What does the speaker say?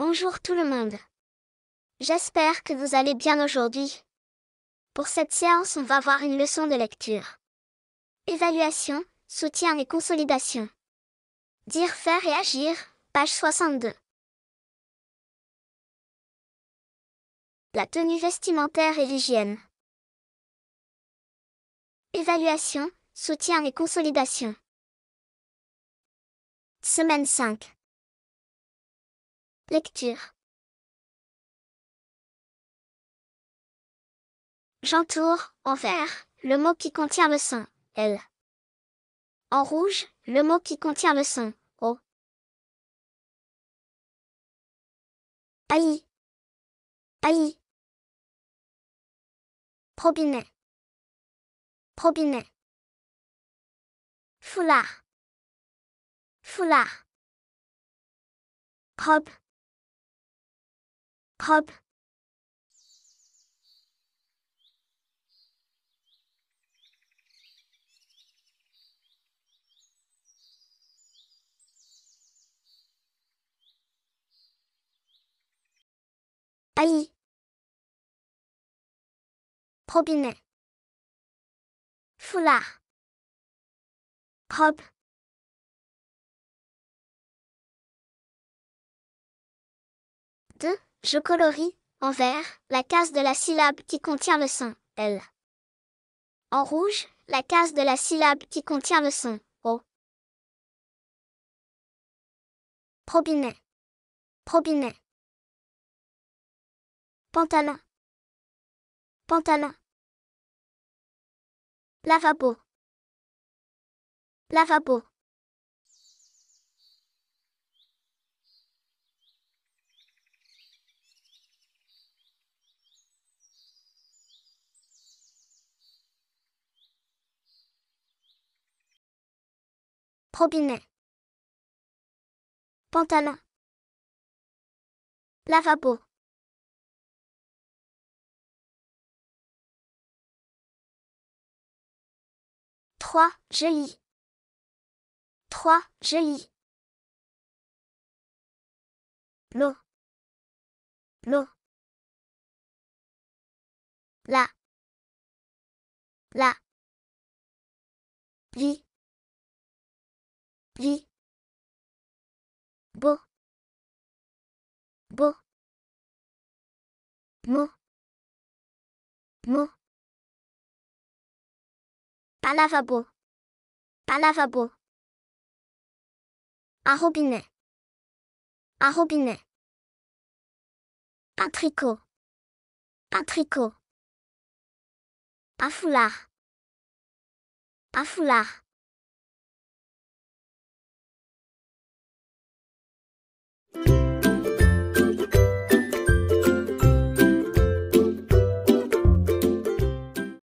Bonjour tout le monde. J'espère que vous allez bien aujourd'hui. Pour cette séance, on va voir une leçon de lecture. Évaluation, soutien et consolidation. Dire, faire et agir, page 62. La tenue vestimentaire et l'hygiène. Évaluation, soutien et consolidation. Semaine 5. Lecture. J'entoure, en vert, le mot qui contient le son, L. En rouge, le mot qui contient le son, O. Pali Pali Probinet Probinet Foulard. Foulard. Robe. 好。哎。好呢。好。对。Je colorie, en vert, la case de la syllabe qui contient le son L. En rouge, la case de la syllabe qui contient le son O. Probinet. Probinet. Pantalon. Pantalon. Lavabo. Lavabo. robinet, pantalon, lavabo. Trois, joli. Trois, joli. L'eau. L'eau. La. La. Vie. Li. Beau. Mo. Mot. Mot. Palavabo. Palavabo. Un robinet. Un robinet. Patricot. Patricot. Pas foulard. Un foulard. you